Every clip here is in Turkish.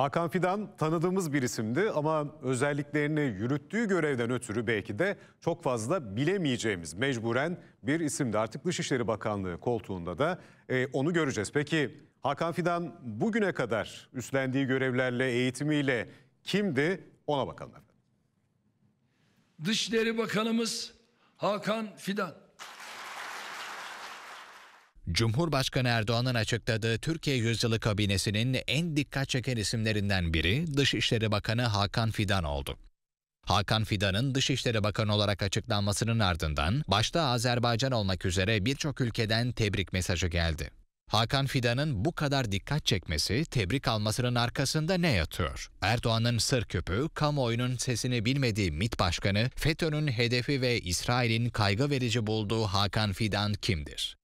Hakan Fidan tanıdığımız bir isimdi ama özelliklerini yürüttüğü görevden ötürü belki de çok fazla bilemeyeceğimiz mecburen bir isimdi. Artık Dışişleri Bakanlığı koltuğunda da e, onu göreceğiz. Peki Hakan Fidan bugüne kadar üstlendiği görevlerle, eğitimiyle kimdi ona bakalım. Dışişleri Bakanımız Hakan Fidan. Cumhurbaşkanı Erdoğan'ın açıkladığı Türkiye Yüzyılı Kabinesi'nin en dikkat çeken isimlerinden biri Dışişleri Bakanı Hakan Fidan oldu. Hakan Fidan'ın Dışişleri Bakanı olarak açıklanmasının ardından başta Azerbaycan olmak üzere birçok ülkeden tebrik mesajı geldi. Hakan Fidan'ın bu kadar dikkat çekmesi, tebrik almasının arkasında ne yatıyor? Erdoğan'ın sır küpü, kamuoyunun sesini bilmediği MİT Başkanı, FETÖ'nün hedefi ve İsrail'in kaygı verici bulduğu Hakan Fidan kimdir?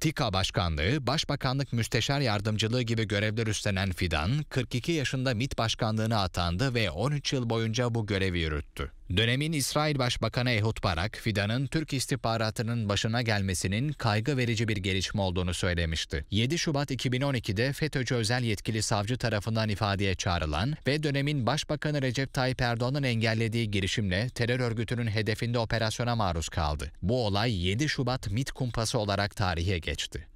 TİKA Başkanlığı, Başbakanlık Müsteşar Yardımcılığı gibi görevler üstlenen Fidan, 42 yaşında MİT Başkanlığına atandı ve 13 yıl boyunca bu görevi yürüttü. Dönemin İsrail Başbakanı Ehud Barak, Fidan'ın Türk istihbaratının başına gelmesinin kaygı verici bir gelişme olduğunu söylemişti. 7 Şubat 2012'de FETÖ'cü özel yetkili savcı tarafından ifadeye çağrılan ve dönemin Başbakanı Recep Tayyip Erdoğan'ın engellediği girişimle terör örgütünün hedefinde operasyona maruz kaldı. Bu olay 7 Şubat MIT kumpası olarak tarihe geçti.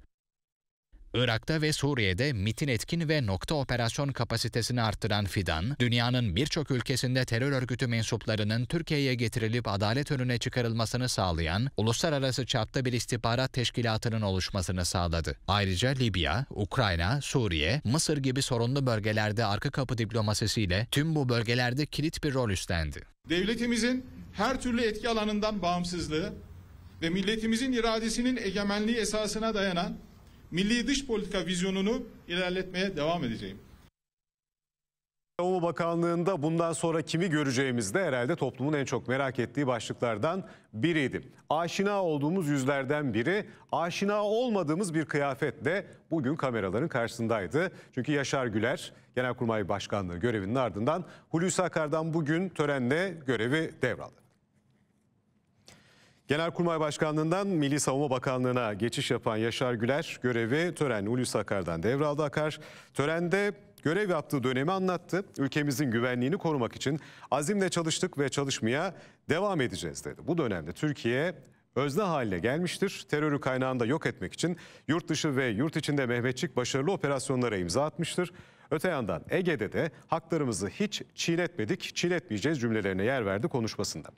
Irak'ta ve Suriye'de MIT'in etkin ve nokta operasyon kapasitesini arttıran Fidan, dünyanın birçok ülkesinde terör örgütü mensuplarının Türkiye'ye getirilip adalet önüne çıkarılmasını sağlayan uluslararası çapta bir istihbarat teşkilatının oluşmasını sağladı. Ayrıca Libya, Ukrayna, Suriye, Mısır gibi sorunlu bölgelerde arka kapı diplomasisiyle tüm bu bölgelerde kilit bir rol üstlendi. Devletimizin her türlü etki alanından bağımsızlığı ve milletimizin iradesinin egemenliği esasına dayanan milli dış politika vizyonunu ilerletmeye devam edeceğim. Savunma Bakanlığı'nda bundan sonra kimi göreceğimiz de herhalde toplumun en çok merak ettiği başlıklardan biriydi. Aşina olduğumuz yüzlerden biri, aşina olmadığımız bir kıyafetle bugün kameraların karşısındaydı. Çünkü Yaşar Güler Genelkurmay Başkanlığı görevinin ardından Hulusi Akar'dan bugün törenle görevi devraldı. Genelkurmay Başkanlığından Milli Savunma Bakanlığı'na geçiş yapan Yaşar Güler görevi tören Hulusi Akar'dan devraldı Akar. Törende görev yaptığı dönemi anlattı. Ülkemizin güvenliğini korumak için azimle çalıştık ve çalışmaya devam edeceğiz dedi. Bu dönemde Türkiye özne haline gelmiştir. Terörü kaynağında yok etmek için yurt dışı ve yurt içinde Mehmetçik başarılı operasyonlara imza atmıştır. Öte yandan Ege'de de haklarımızı hiç çiğnetmedik, çiğnetmeyeceğiz cümlelerine yer verdi konuşmasında.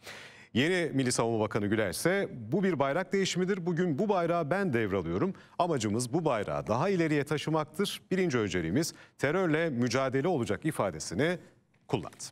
Yeni Milli Savunma Bakanı Güler ise bu bir bayrak değişimidir. Bugün bu bayrağı ben devralıyorum. Amacımız bu bayrağı daha ileriye taşımaktır. Birinci önceliğimiz terörle mücadele olacak ifadesini kullandı.